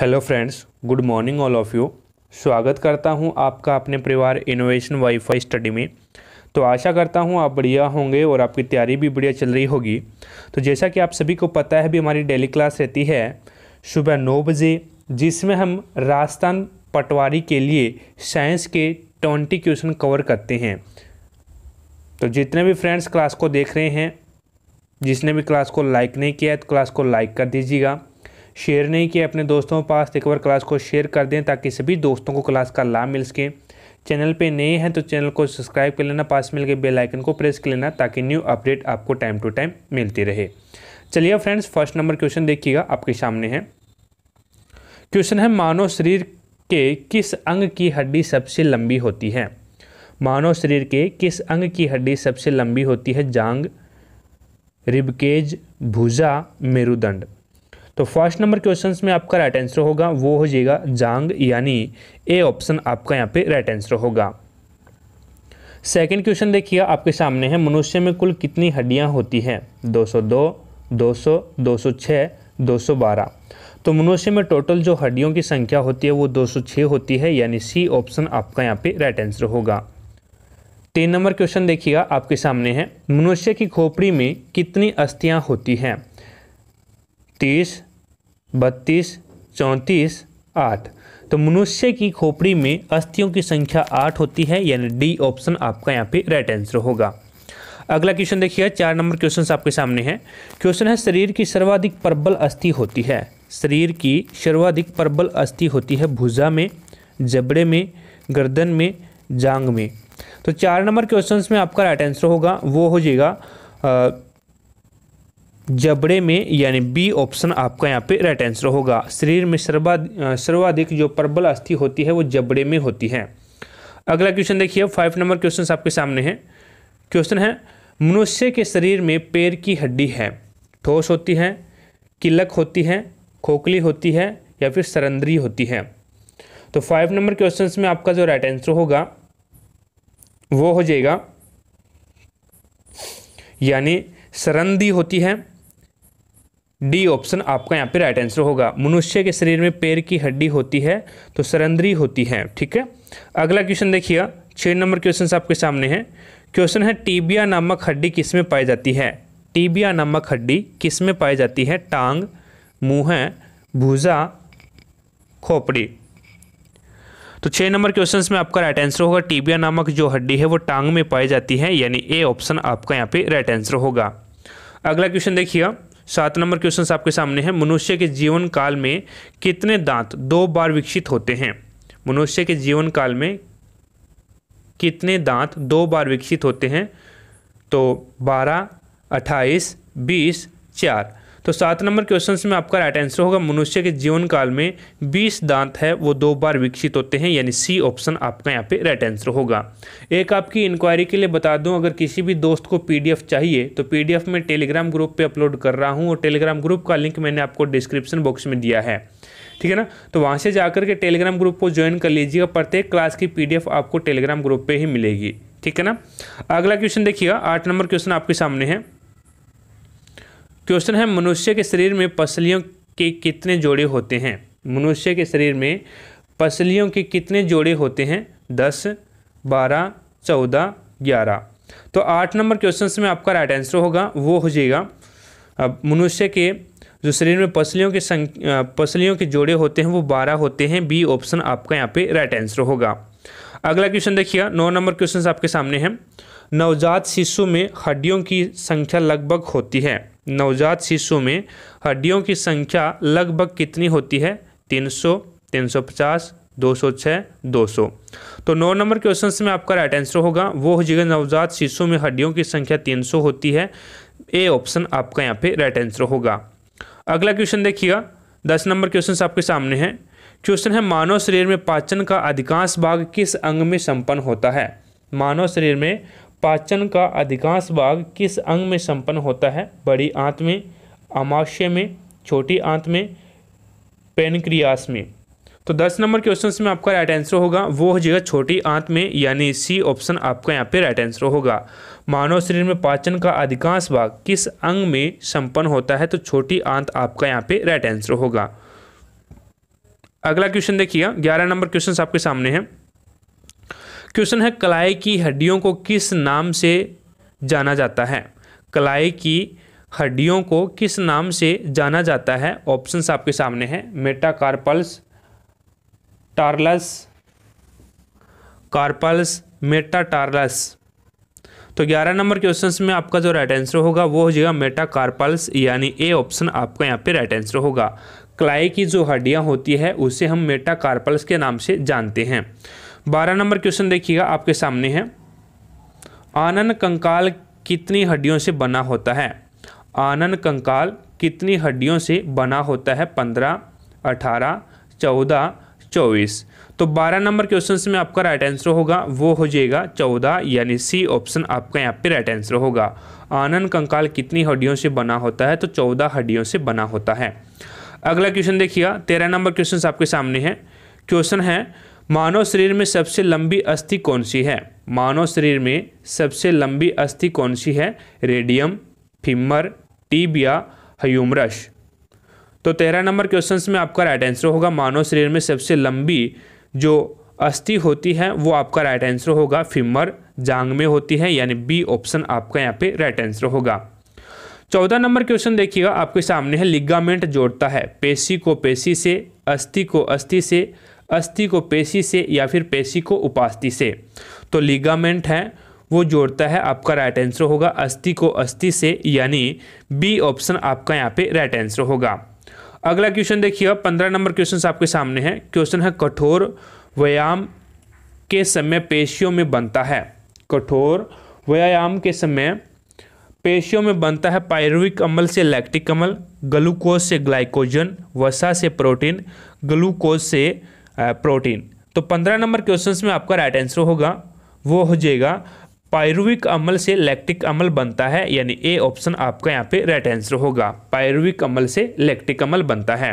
hello friends good morning all of you स्वागत करता हूं आपका अपने परिवार इनोवेशन वाईफाई स्टडी में तो आशा करता हूं आप बढ़िया होंगे और आपकी तैयारी भी बढ़िया चल रही होगी तो जैसा कि आप सभी को पता है भी हमारी डेली क्लास रहती है सुबह नौ बजे जिसमें हम राजस्थान पटवारी के लिए साइंस के ट्वेंटी क्वेश्चन कवर करते हैं तो जितने भी फ्रेंड्स क्लास को देख रहे हैं जिसने भी क्लास को लाइक नहीं किया है तो क्लास को लाइक कर दीजिएगा शेयर नहीं किया अपने दोस्तों के पास एक बार क्लास को शेयर कर दें ताकि सभी दोस्तों को क्लास का लाभ मिल सके चैनल पे नए हैं तो चैनल को सब्सक्राइब कर लेना पास मिल के बेल आइकन को प्रेस कर लेना ताकि न्यू अपडेट आपको टाइम टू टाइम मिलती रहे चलिए फ्रेंड्स फर्स्ट नंबर क्वेश्चन देखिएगा आपके सामने है क्वेश्चन है मानव शरीर के किस अंग की हड्डी सबसे लंबी होती है मानव शरीर के किस अंग की हड्डी सबसे लंबी होती है जांग रिबकेज भुजा मेरुदंड तो फर्स्ट नंबर क्वेश्चन में आपका राइट आंसर होगा वो हो जाएगा जांग यानी ए ऑप्शन आपका यहाँ पे राइट आंसर होगा सेकेंड क्वेश्चन देखिए आपके सामने है मनुष्य में कुल कितनी हड्डियाँ होती हैं 202, 200, 206, 212 तो मनुष्य में टोटल जो हड्डियों की संख्या होती है वो 206 होती है यानी सी ऑप्शन आपका यहाँ पे राइट आंसर होगा तीन नंबर क्वेश्चन देखिएगा आपके सामने है मनुष्य की खोपड़ी में कितनी अस्थियाँ होती हैं तीस बत्तीस चौंतीस आठ तो मनुष्य की खोपड़ी में अस्थियों की संख्या आठ होती है यानी डी ऑप्शन आपका यहाँ पे राइट आंसर होगा अगला क्वेश्चन देखिए चार नंबर क्वेश्चन आपके सामने हैं क्वेश्चन है शरीर की सर्वाधिक प्रबल अस्थि होती है शरीर की सर्वाधिक प्रबल अस्थि होती है भुजा में जबड़े में गर्दन में जांग में तो चार नंबर क्वेश्चन में आपका राइट आंसर होगा वो हो जाएगा जबड़े में यानी बी ऑप्शन आपका यहाँ पे राइट आंसर होगा शरीर में सर्वा सर्वाधिक जो प्रबल अस्थि होती है वो जबड़े में होती है अगला क्वेश्चन देखिए फाइव नंबर क्वेश्चन आपके सामने है क्वेश्चन है मनुष्य के शरीर में पैर की हड्डी है ठोस होती है किलक होती है खोखली होती है या फिर सरंदरी होती है तो फाइव नंबर क्वेश्चन में आपका जो राइट आंसर होगा वो हो जाएगा यानी सरंदी होती है डी ऑप्शन आपका यहाँ पे राइट आंसर होगा मनुष्य के शरीर में पैर की हड्डी होती है तो सरंद्री होती है ठीक है अगला क्वेश्चन देखिए छः नंबर क्वेश्चन आपके सामने है क्वेश्चन है टीबिया नामक हड्डी किस में पाई जाती है टीबिया नामक हड्डी किस में पाई जाती है टांग मुँह भूजा खोपड़ी तो छः नंबर क्वेश्चन में आपका राइट आंसर होगा टीबिया नामक जो हड्डी है वो टांग में पाई जाती है यानी ए ऑप्शन आपका यहाँ पे राइट आंसर होगा अगला क्वेश्चन देखिए सात नंबर क्वेश्चन आपके सामने है मनुष्य के जीवन काल में कितने दांत दो बार विकसित होते हैं मनुष्य के जीवन काल में कितने दांत दो बार विकसित होते हैं तो बारह अट्ठाईस बीस चार तो सात नंबर क्वेश्चन में आपका राइट आंसर होगा मनुष्य के जीवन काल में बीस दांत है वो दो बार विकसित होते हैं यानी सी ऑप्शन आपका यहाँ पे राइट आंसर होगा एक आपकी इंक्वायरी के लिए बता दूं अगर किसी भी दोस्त को पीडीएफ चाहिए तो पीडीएफ मैं टेलीग्राम ग्रुप पे अपलोड कर रहा हूँ और टेलीग्राम ग्रुप का लिंक मैंने आपको डिस्क्रिप्शन बॉक्स में दिया है ठीक है ना तो वहाँ से जाकर के टेलीग्राम ग्रुप को ज्वाइन कर लीजिएगा प्रत्येक क्लास की पी आपको टेलीग्राम ग्रुप पर ही मिलेगी ठीक है ना अगला क्वेश्चन देखिएगा आठ नंबर क्वेश्चन आपके सामने है क्वेश्चन है मनुष्य के शरीर में पसलियों के कितने जोड़े होते हैं मनुष्य के शरीर में पसलियों के कितने जोड़े होते हैं दस बारह चौदह ग्यारह तो आठ नंबर क्वेश्चन में आपका राइट आंसर होगा वो हो जाएगा अब मनुष्य के जो शरीर में पसलियों के संख्या पसलियों के जोड़े होते हैं वो बारह होते हैं बी ऑप्शन आपका यहाँ पे राइट आंसर होगा अगला क्वेश्चन देखिएगा नौ नंबर क्वेश्चन आपके सामने हैं नवजात शिशु में हड्डियों की संख्या लगभग होती है नवजात शिशु में हड्डियों की संख्या लगभग कितनी होती है 300, 350, 206, 200 तो नौ नंबर क्वेश्चन में आपका राइट आंसर होगा वो हो जाएगा नवजात शिशु में हड्डियों की संख्या 300 होती है ए ऑप्शन आपका यहाँ पे राइट आंसर होगा अगला क्वेश्चन देखिएगा दस नंबर क्वेश्चन आपके सामने हैं क्वेश्चन है मानव शरीर में पाचन का अधिकांश भाग किस अंग में संपन्न होता है मानव शरीर में पाचन का अधिकांश भाग किस अंग में संपन्न होता है बड़ी आंत में अमाशय में छोटी आंत में पेनक्रियास में तो दस नंबर क्वेश्चन में आपका राइट आंसर होगा वो हो जाएगा छोटी आंत में यानी सी ऑप्शन आपका यहाँ पे राइट आंसर होगा मानव शरीर में पाचन का अधिकांश भाग किस अंग में संपन्न होता है तो छोटी आंत आपका यहाँ पे राइट आंसर होगा अगला क्वेश्चन देखिए ग्यारह नंबर क्वेश्चन आपके सामने है क्वेश्चन है कलाई की हड्डियों को किस नाम से जाना जाता है कलाई की हड्डियों को किस नाम से जाना जाता है ऑप्शंस आपके सामने हैं मेटाकार्पल्स टार्लस कार्पल्स मेटाटार्लस तो 11 नंबर क्वेश्चन में आपका जो राइट आंसर होगा वो हो जाएगा मेटाकार्पल्स यानी ए ऑप्शन आपका यहाँ पे राइट आंसर होगा क्लाई की जो हड्डियाँ होती है उसे हम मेटाकार्पल्स के नाम से जानते हैं बारह नंबर क्वेश्चन देखिएगा आपके सामने है आनन कंकाल कितनी हड्डियों से बना होता है आनन कंकाल कितनी हड्डियों से बना होता है पंद्रह अठारह चौदह चौबीस तो बारह नंबर क्वेश्चन में आपका राइट आंसर होगा वो हो जाएगा चौदह यानी सी ऑप्शन आपका यहाँ पे राइट आंसर होगा आनन कंकाल कितनी हड्डियों से बना होता है तो चौदह हड्डियों से बना होता है अगला क्वेश्चन देखिएगा तेरह नंबर क्वेश्चन आपके सामने है क्वेश्चन है मानव शरीर में सबसे लंबी अस्थि कौन सी है मानव शरीर में सबसे लंबी अस्थि कौन सी है रेडियम फिमर टीबिया ह्यूमरस तो तेरह नंबर क्वेश्चन में आपका राइट आंसर होगा मानव शरीर में सबसे लंबी जो अस्थि होती है वो आपका राइट आंसर होगा फिमर जांग में होती है यानी बी ऑप्शन आपका यहाँ पे राइट आंसर होगा चौदह नंबर क्वेश्चन देखिएगा आपके सामने है लिगामेंट जोड़ता है पेशी को पेशी से अस्थि को अस्थि से अस्थि को पेशी से या फिर पेशी को उपास्थि से तो लिगामेंट है वो जोड़ता है आपका राइट आंसर होगा अस्थि को अस्थि से यानी बी ऑप्शन आपका यहाँ पे राइट आंसर होगा अगला क्वेश्चन देखिए अब पंद्रह नंबर क्वेश्चन आपके सामने है क्वेश्चन है कठोर व्यायाम के समय पेशियों में बनता है कठोर व्यायाम के समय पेशियों में बनता है पायरुविक अम्ल से लैक्टिक अम्ल ग्लूकोज से ग्लाइकोजन वसा से प्रोटीन ग्लूकोज से प्रोटीन तो पंद्रह नंबर क्वेश्चन में आपका राइट आंसर होगा वो हो जाएगा पायरुविक अम्ल से लैक्टिक अम्ल बनता है यानी ए ऑप्शन आपका यहाँ पे राइट आंसर होगा पायरुविक अम्ल से लैक्टिक अम्ल बनता है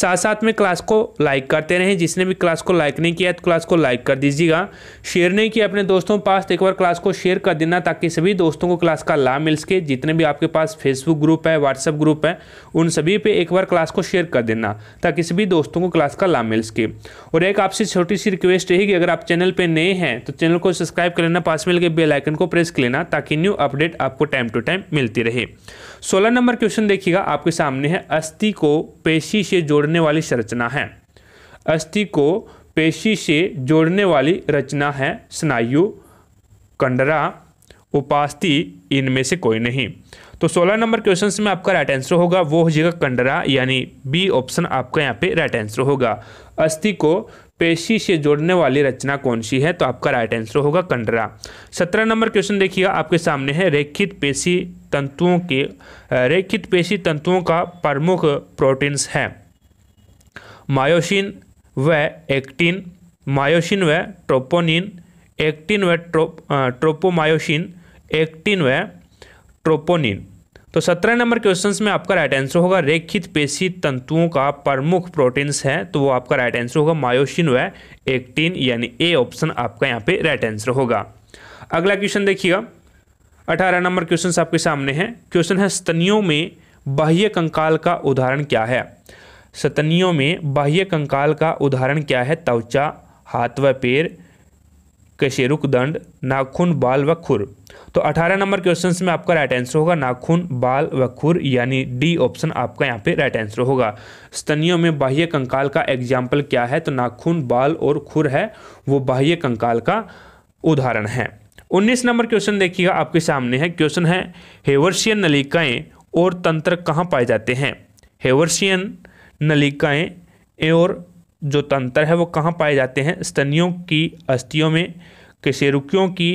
साथ साथ में क्लास को लाइक करते रहें जिसने भी क्लास को लाइक नहीं किया तो क्लास को लाइक कर दीजिएगा शेयर नहीं किया अपने दोस्तों के पास तो एक बार क्लास को शेयर कर देना ताकि सभी दोस्तों को क्लास का लाभ मिल सके जितने भी आपके पास फेसबुक ग्रुप है व्हाट्सएप ग्रुप है उन सभी पे एक बार क्लास को शेयर कर देना ताकि सभी दोस्तों को क्लास का लाभ मिल सके और एक आपसे छोटी सी रिक्वेस्ट रहेगी अगर आप चैनल पर नए हैं तो चैनल को सब्सक्राइब कर लेना पास मिल के बेल बेल आइकन को प्रेस कर लेना ताकि न्यू अपडेट आपको टाइम टू टाइम मिलती रहे सोलह नंबर क्वेश्चन देखिएगा आपके सामने है अस्थि को पेशी से जोड़ने वाली संरचना है अस्थि को पेशी से जोड़ने वाली रचना है स्नायु कंडरा उपास्थि इनमें से कोई नहीं तो 16 नंबर क्वेश्चन में आपका राइट आंसर होगा वो हो जाएगा कंडरा यानी बी ऑप्शन आपका यहाँ पे राइट आंसर होगा अस्थि को पेशी से जोड़ने वाली रचना कौन सी है तो आपका राइट आंसर होगा कंडरा सत्रह नंबर क्वेश्चन देखिएगा आपके सामने है रेखित पेशी तंतुओं के रेखित पेशी तंतुओं का प्रमुख प्रोटीन्स है मायोसिन व एक्टिन मायोसिन व ट्रोपोनिन एक्टिन व ट्रो ट्रोपोमायोसिन एक्टिन व ट्रोपोनिन तो सत्रह नंबर क्वेश्चंस में आपका राइट आंसर होगा रेखित पेशी तंतुओं का प्रमुख प्रोटीन्स है तो वो आपका राइट आंसर होगा मायोशिन व एक्टीन यानी ए ऑप्शन आपका यहाँ पे राइट आंसर होगा अगला क्वेश्चन देखिएगा अठारह नंबर क्वेश्चन आपके सामने है क्वेश्चन है स्तनियों में बाह्य कंकाल का उदाहरण क्या है स्तनियों में बाह्य कंकाल का उदाहरण क्या है त्वचा हाथ व पेड़ कशेरुक दंड नाखून बाल व खुर तो 18 नंबर क्वेश्चन में आपका राइट आंसर होगा नाखून बाल व खुर यानी डी ऑप्शन आपका यहाँ पे राइट आंसर होगा स्तनियों में बाह्य कंकाल का एग्जाम्पल क्या है तो नाखून बाल और खुर है वो बाह्य कंकाल का उदाहरण है 19 नंबर क्वेश्चन देखिएगा आपके सामने है क्वेश्चन है हेवर्शियन नलिकाएं और तंत्र कहाँ पाए जाते हैं हेवर्शियन नलिकाएं और जो तंत्र है वो कहाँ पाए जाते हैं स्तनियों की अस्थियों में कशेरुकियों की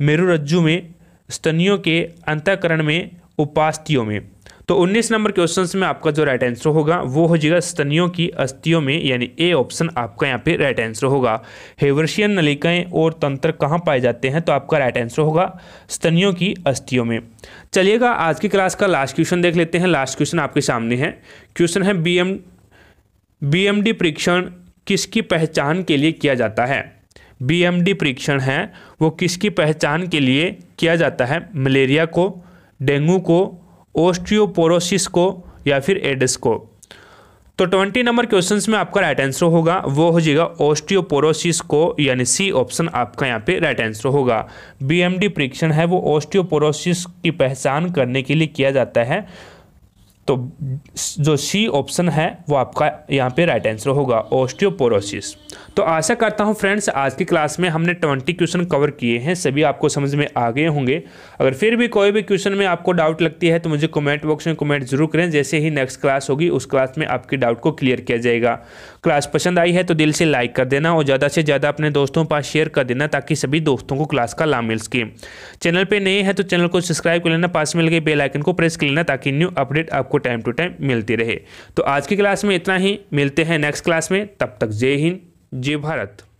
मेरुरज्जु में स्तनियों के अंतकरण में उपास्थियों में तो 19 नंबर क्वेश्चन में आपका जो राइट आंसर होगा वो हो जाएगा स्तनियों की अस्थियों में यानी ए ऑप्शन आपका यहाँ पे राइट आंसर होगा हेवर्शियन नलिकाएं और तंत्र कहाँ पाए जाते हैं तो आपका राइट आंसर होगा स्तनियों की अस्थियों में चलिएगा आज की क्लास का लास्ट क्वेश्चन देख लेते हैं लास्ट क्वेश्चन आपके सामने है क्वेश्चन है बी बीएमडी परीक्षण किसकी पहचान के लिए किया जाता है बीएमडी परीक्षण है वो किसकी पहचान के लिए किया जाता है मलेरिया को डेंगू को ओस्टियोपोरोसिस को या फिर एडिस को तो ट्वेंटी नंबर क्वेश्चन में आपका राइट आंसर होगा वो हो जाएगा ओस्टियोपोरोसिस को यानी सी ऑप्शन आपका यहाँ पे राइट आंसर होगा बीएमडी परीक्षण है वो ओस्टियोपोरोसिस की पहचान करने के लिए किया जाता है तो जो सी ऑप्शन है वो आपका यहाँ पे राइट आंसर होगा ऑस्टियोपोरोसिस तो आशा करता हूँ फ्रेंड्स आज की क्लास में हमने ट्वेंटी क्वेश्चन कवर किए हैं सभी आपको समझ में आ गए होंगे अगर फिर भी कोई भी क्वेश्चन में आपको डाउट लगती है तो मुझे कमेंट बॉक्स में कमेंट जरूर करें जैसे ही नेक्स्ट क्लास होगी उस क्लास में आपके डाउट को क्लियर किया जाएगा क्लास पसंद आई है तो दिल से लाइक कर देना और ज़्यादा से ज़्यादा अपने दोस्तों के पास शेयर कर देना ताकि सभी दोस्तों को क्लास का लाभ मिल सके चैनल पर नए हैं तो चैनल को सब्सक्राइब कर लेना पास में लगे बेलाइकन को प्रेस कर लेना ताकि न्यू अपडेट आपको आपको टाइम टू टाइम मिलती रहे तो आज की क्लास में इतना ही मिलते हैं नेक्स्ट क्लास में तब तक जय हिंद जय भारत